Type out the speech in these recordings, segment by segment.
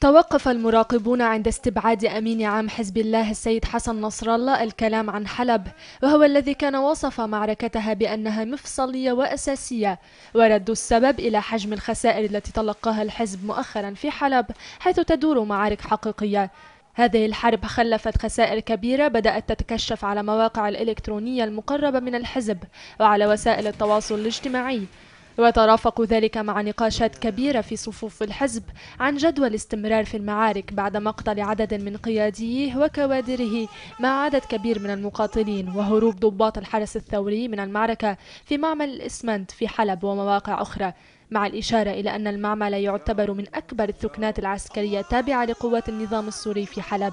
توقف المراقبون عند استبعاد أمين عام حزب الله السيد حسن نصر الله الكلام عن حلب وهو الذي كان وصف معركتها بأنها مفصلية وأساسية وردوا السبب إلى حجم الخسائر التي تلقاها الحزب مؤخرا في حلب حيث تدور معارك حقيقية هذه الحرب خلفت خسائر كبيرة بدأت تتكشف على مواقع الإلكترونية المقربة من الحزب وعلى وسائل التواصل الاجتماعي ويترافق ذلك مع نقاشات كبيرة في صفوف الحزب عن جدوى الاستمرار في المعارك بعد مقتل عدد من قياديه وكوادره مع عدد كبير من المقاتلين وهروب ضباط الحرس الثوري من المعركة في معمل الإسمنت في حلب ومواقع أخرى مع الإشارة إلى أن المعمل يعتبر من أكبر الثكنات العسكرية التابعة لقوات النظام السوري في حلب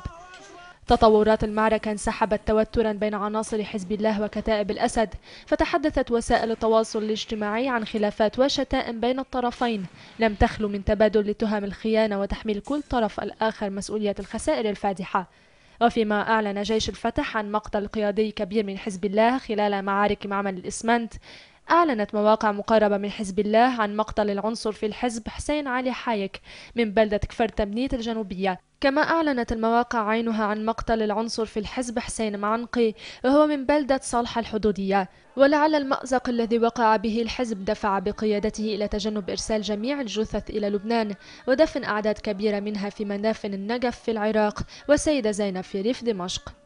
تطورات المعركة انسحبت توترا بين عناصر حزب الله وكتائب الأسد فتحدثت وسائل التواصل الاجتماعي عن خلافات وشتائم بين الطرفين لم تخلو من تبادل لتهم الخيانة وتحميل كل طرف الآخر مسؤولية الخسائر الفادحة وفيما أعلن جيش الفتح عن مقتل قيادي كبير من حزب الله خلال معارك معمل الإسمنت أعلنت مواقع مقربة من حزب الله عن مقتل العنصر في الحزب حسين علي حايك من بلدة كفر تبنيت الجنوبية كما أعلنت المواقع عينها عن مقتل العنصر في الحزب حسين معنقي وهو من بلدة صالحة الحدودية ولعل المأزق الذي وقع به الحزب دفع بقيادته إلى تجنب إرسال جميع الجثث إلى لبنان ودفن أعداد كبيرة منها في مدافن النجف في العراق وسيدة زينب في ريف دمشق